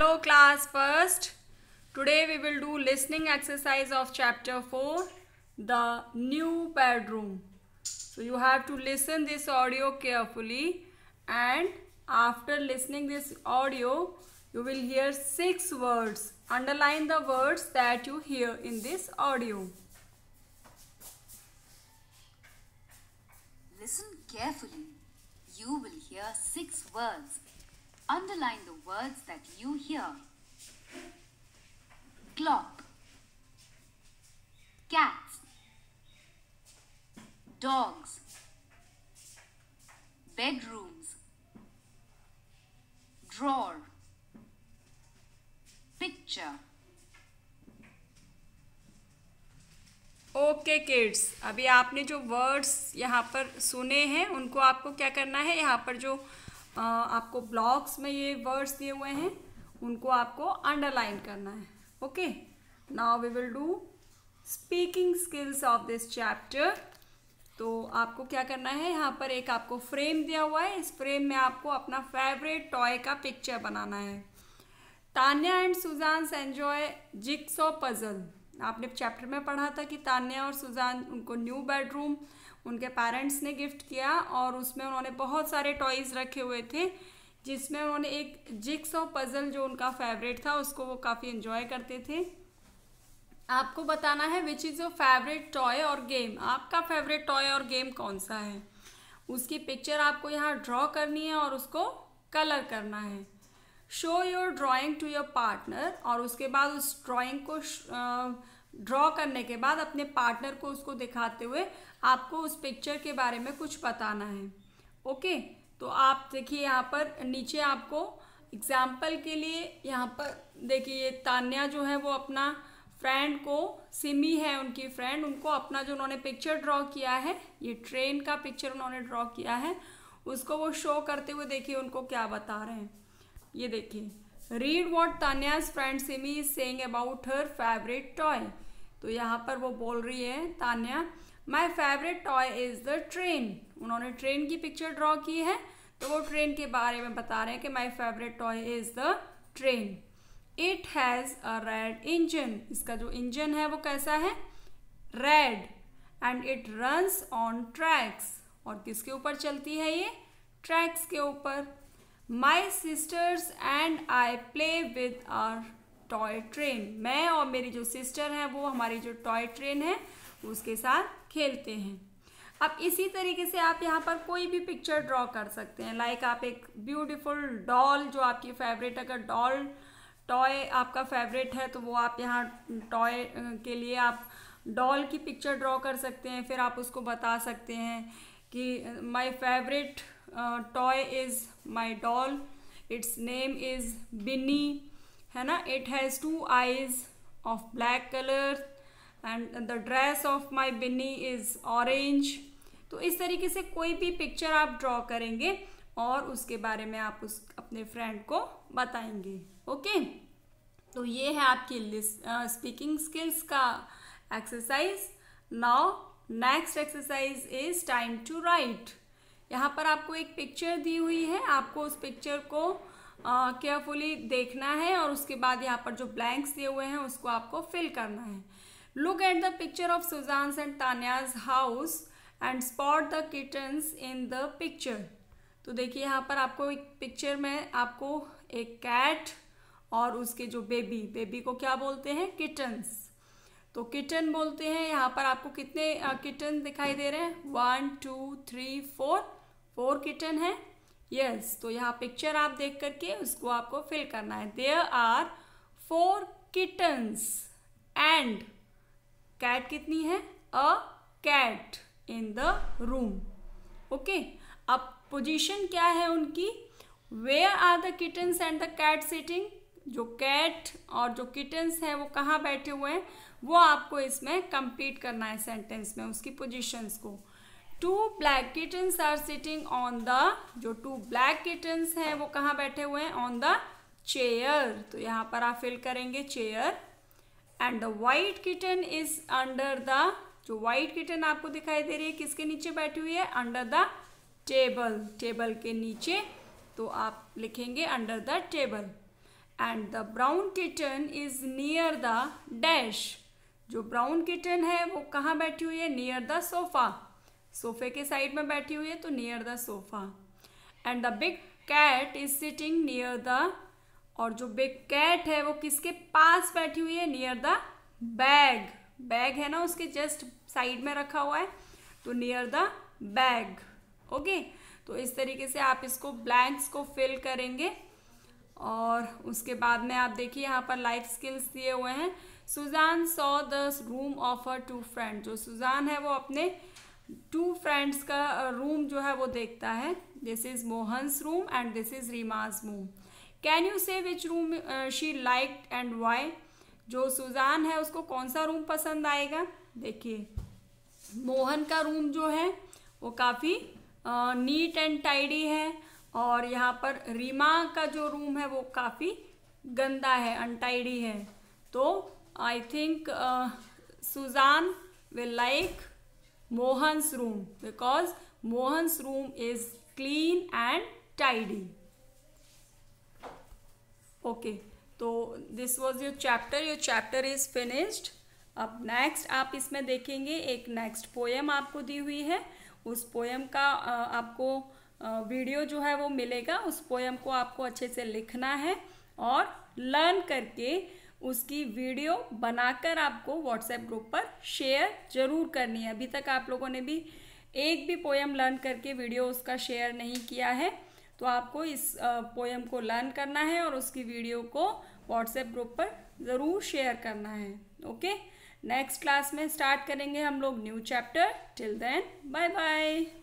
Hello class first. Today we will do listening exercise of chapter 4 the new bedroom. So you have to listen this audio carefully and after listening this audio you will hear six words. Underline the words that you hear in this audio. Listen carefully. You will hear six words Underline the words that you hear. Clock. Cats. Dogs. Bedrooms. Drawer. Picture. Okay okay, kids अभी आपने जो words यहाँ पर सुने हैं उनको आपको क्या करना है यहाँ पर जो आपको ब्लॉक्स में ये वर्ड्स दिए हुए हैं उनको आपको अंडरलाइन करना है okay now we will do speaking skills of this chapter तो आपको क्या करना है यहाँ पर एक आपको फ्रेम दिया हुआ है इस फ्रेम में आपको अपना फेवरेट टॉय का पिक्चर बनाना है Tanya and Suzanne jigs of puzzle आपने चैप्टर में पढ़ा था कि तान्या और सुजान उनको न्यू बेडरूम उनके पेरेंट्स ने गिफ्ट किया और उसमें उन्होंने बहुत सारे टॉयज़ रखे हुए थे जिसमें उन्होंने एक जिक्स और पज़ल जो उनका फेवरेट था उसको वो काफ़ी इन्जॉय करते थे आपको बताना है which is your favourite toy और गेम आपका फेवरेट टॉय और गेम कौन सा है उसकी पिक्चर आपको यहाँ ड्रॉ करनी है और उसको कलर करना है show your drawing to your partner और उसके बाद उस ड्राइंग को ड्रॉ करने के बाद अपने पार्टनर को उसको दिखाते हुए आपको उस पिक्चर के बारे में कुछ बताना है ओके तो आप देखिए यहाँ पर नीचे आपको एग्जाम्पल के लिए यहाँ पर देखिए तान्या जो है वो अपना फ्रेंड को सिमी है उनकी फ्रेंड उनको अपना जो उन्होंने पिक्चर ड्रॉ किया है ये ट्रेन का पिक्चर उन्होंने ड्रॉ किया है उसको वो शो करते हुए देखिए उनको क्या बता रहे हैं ये देखिए read what Tanya's friend Simi is saying about her favourite toy तो यहाँ पर वो बोल रही है Tanya my favourite toy is the train उन्होंने ट्रेन की पिक्चर ड्रॉ की है तो वो ट्रेन के बारे में बता रहे हैं कि my favourite toy is the train it has a red engine इसका जो इंजन है वो कैसा है red and it runs on tracks और किसके ऊपर चलती है ये ट्रैक्स के ऊपर my sisters and I play with our toy train मैं और मेरी जो सिस्टर हैं वो हमारी जो टॉय ट्रेन है उसके साथ खेलते हैं अब इसी तरीके से आप यहाँ पर कोई भी पिक्चर ड्रॉ कर सकते हैं लाइक आप एक ब्यूटीफुल डॉल जो आपकी फेवरेट अगर डॉल टॉय आपका फेवरेट है तो वो आप यहाँ टॉय के लिए आप डॉल की पिक्चर ड्रॉ कर सकते हैं फिर आप उसको बता सकते हैं कि my favourite toy is my doll its name is Binni है ना it has two eyes of black colour and the dress of my Binni is orange तो इस तरीके से कोई भी पिक्चर आप ड्रॉ करेंगे और उसके बारे में आप उस अपने फ्रेंड को बताएंगे ओके तो ये है आपकी लिस्ट स्पीकिंग स्किल्स का exercise now next exercise is time to write यहाँ पर आपको एक पिक्चर दी हुई है आपको उस पिक्चर को केयरफुली देखना है और उसके बाद यहाँ पर जो ब्लैंक्स दिए हुए हैं उसको आपको फिल करना है look at the picture of Suzanne's and Tanya's house and spot the kittens in the picture तो देखिए यहाँ पर आपको एक पिक्चर में आपको एक कैट और उसके जो बेबी बेबी को क्या बोलते हैं किटन्स तो किटन बोलते हैं यहाँ पर आपको कितने किटन दिखाई दे रहे हैं one two three four four kitten है यस yes, तो यहाँ पिक्चर आप देख करके उसको आपको फिल करना है there are four kittens and cat कितनी है a cat in the room okay अब पोजीशन क्या है उनकी where are the kittens and the cat sitting जो कैट और जो किटन्स हैं वो कहाँ बैठे हुए हैं वो आपको इसमें कंप्लीट करना है सेंटेंस में उसकी पोजीशंस को two black kittens are sitting on the जो टू ब्लैक किटन्स हैं वो कहाँ बैठे हुए हैं ऑन द चेयर तो यहाँ पर आप फिल करेंगे chair and the white kitten is under the जो वाइट किटन आपको दिखाई दे रही है किसके नीचे बैठी हुई है अंडर द टेबल टेबल के नीचे तो आप लिखेंगे under the table and the brown kitten is near the dash जो ब्राउन किटन है वो कहाँ बैठी हुई है नियर द सोफ़ा सोफे के साइड में बैठी हुई है तो near the sofa and the big cat is sitting near the और जो बिग कैट है वो किसके पास बैठी हुई है नियर द बैग बैग है ना उसके जस्ट साइड में रखा हुआ है तो नियर द बैग ओके तो इस तरीके से आप इसको ब्लैंक्स को फिल करेंगे और उसके बाद में आप देखिए यहाँ पर लाइफ स्किल्स दिए हुए हैं Susan saw the room of two friend जो सुजान है वो अपने टू फ्रेंड्स का रूम uh, जो है वो देखता है this is Mohan's room and this is Reema's room can you say which room she like and why जो सुजान है उसको कौन सा रूम पसंद आएगा देखिए मोहन का रूम जो है वो काफ़ी नीट एंड टाइडी है और यहाँ पर रीमा का जो रूम है वो काफ़ी गंदा है अनटाइडी है तो I think Susan will like Mohan's room because Mohan's room is clean and tidy. Okay, so this was your chapter. Your chapter is finished. अब नेक्स्ट आप इसमें देखेंगे एक नेक्स्ट पोएम आपको दी हुई है उस पोएम का आपको वीडियो जो है वो मिलेगा उस पोएम को आपको अच्छे से लिखना है और लर्न करके उसकी वीडियो बनाकर आपको व्हाट्सएप ग्रुप पर शेयर जरूर करनी है अभी तक आप लोगों ने भी एक भी पोएम लर्न करके वीडियो उसका शेयर नहीं किया है तो आपको इस पोएम को लर्न करना है और उसकी वीडियो को व्हाट्सएप ग्रुप पर ज़रूर शेयर करना है ओके नेक्स्ट क्लास में स्टार्ट करेंगे हम लोग new chapter till then bye bye